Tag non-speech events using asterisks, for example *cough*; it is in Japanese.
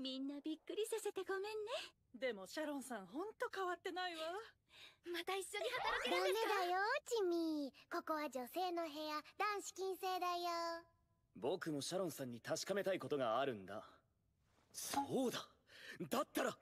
みんなびっくりさせてごめんねでもシャロンさんほんと変わってないわ *laughs* また一緒に働けるんですかダメだよチミここは女性の部屋男子禁制だよ僕もシャロンさんに確かめたいことがあるんだそうだだったら